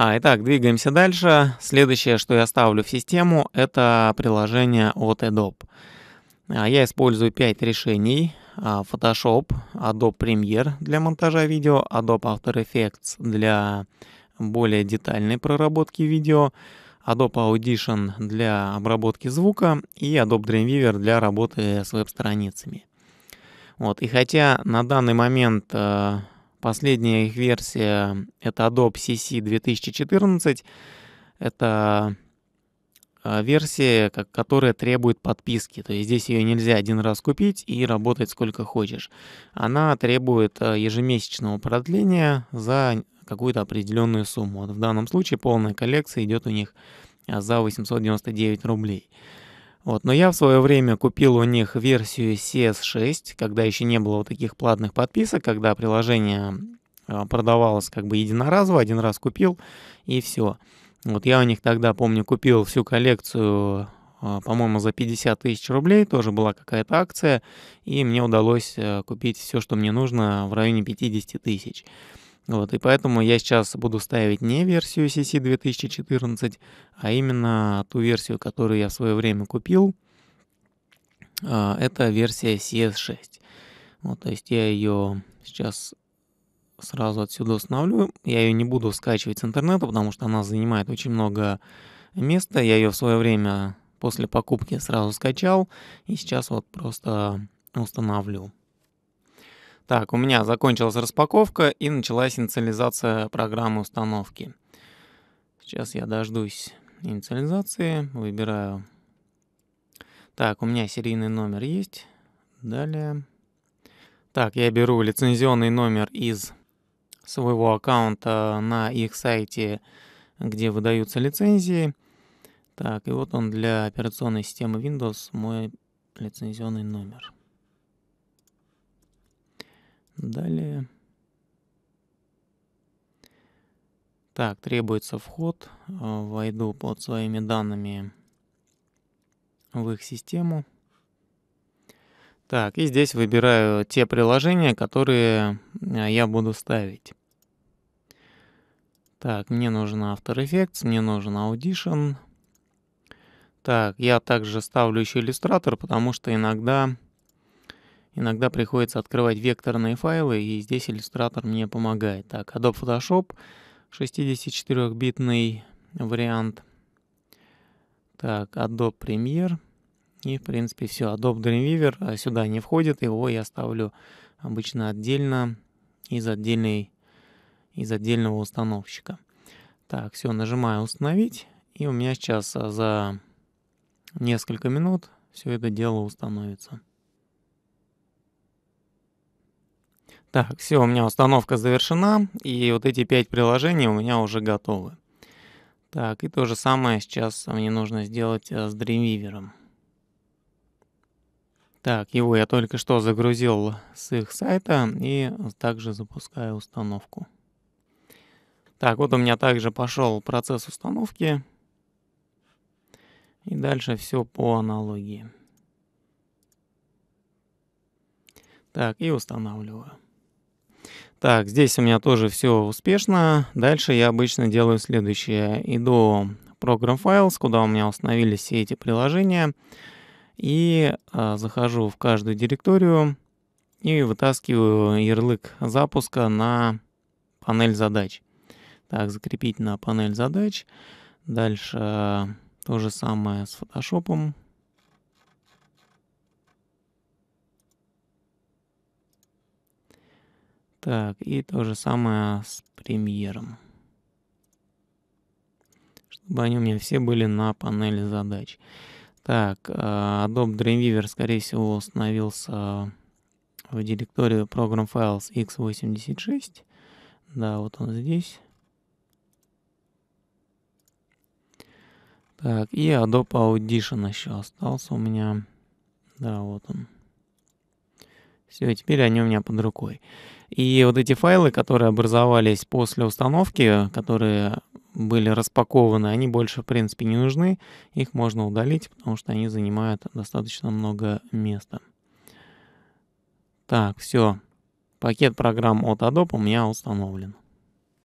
А, итак, двигаемся дальше. Следующее, что я ставлю в систему, это приложение от Adobe. А, я использую 5 решений. А, Photoshop, Adobe Premiere для монтажа видео, Adobe After Effects для более детальной проработки видео, Adobe Audition для обработки звука и Adobe Dreamweaver для работы с веб-страницами. Вот. И хотя на данный момент э, Последняя их версия — это Adobe CC 2014. Это э, версия, которая требует подписки. То есть здесь ее нельзя один раз купить и работать сколько хочешь. Она требует э, ежемесячного продления за какую-то определенную сумму. Вот в данном случае полная коллекция идет у них э, за 899 рублей. Вот, но я в свое время купил у них версию CS6, когда еще не было вот таких платных подписок, когда приложение а, продавалось как бы единоразово, один раз купил и все. Вот я у них тогда, помню, купил всю коллекцию, а, по-моему, за 50 тысяч рублей, тоже была какая-то акция, и мне удалось э, купить все, что мне нужно в районе 50 тысяч. Вот, и поэтому я сейчас буду ставить не версию CC 2014, а именно ту версию, которую я в свое время купил. А, это версия CS6. Вот, то есть я ее сейчас сразу отсюда установлю. Я ее не буду скачивать с интернета, потому что она занимает очень много места. Я ее в свое время после покупки сразу скачал и сейчас вот просто устанавливаю. Так, у меня закончилась распаковка и началась инициализация программы установки. Сейчас я дождусь инициализации, выбираю. Так, у меня серийный номер есть. Далее. Так, я беру лицензионный номер из своего аккаунта на их сайте, где выдаются лицензии. Так, и вот он для операционной системы Windows мой лицензионный номер. Далее. Так, требуется вход. Э, Войду под своими данными в их систему. Так, и здесь выбираю те приложения, которые э, я буду ставить. Так, мне нужен After Effects, мне нужен Audition. Так, я также ставлю еще Illustrator, потому что иногда Иногда приходится открывать векторные файлы, и здесь иллюстратор мне помогает. Так, Adobe Photoshop, 64-битный вариант. Так, Adobe Premiere. И, в принципе, все. Adobe Dreamweaver а, сюда не входит. Его я ставлю обычно отдельно из, отдельной, из отдельного установщика. Так, все, нажимаю «Установить». И у меня сейчас а, за несколько минут все это дело установится. Так, все, у меня установка завершена, и вот эти пять приложений у меня уже готовы. Так, и то же самое сейчас мне нужно сделать э, с Dreamweaver. Так, его я только что загрузил с их сайта и также запускаю установку. Так, вот у меня также пошел процесс установки. И дальше все по аналогии. Так, и устанавливаю. Так, здесь у меня тоже все успешно. Дальше я обычно делаю следующее. Иду в Program Files, куда у меня установились все эти приложения. И э, захожу в каждую директорию и вытаскиваю ярлык запуска на панель задач. Так, закрепить на панель задач. Дальше то же самое с фотошопом. Так, и то же самое с премьером. Чтобы они у меня все были на панели задач. Так, а, Adobe Dreamweaver, скорее всего, установился в директорию Program Files x86. Да, вот он здесь. Так, и Adobe Audition еще остался у меня. Да, вот он. Все, теперь они у меня под рукой. И вот эти файлы, которые образовались после установки, которые были распакованы, они больше, в принципе, не нужны. Их можно удалить, потому что они занимают достаточно много места. Так, все. Пакет программ от Adobe у меня установлен.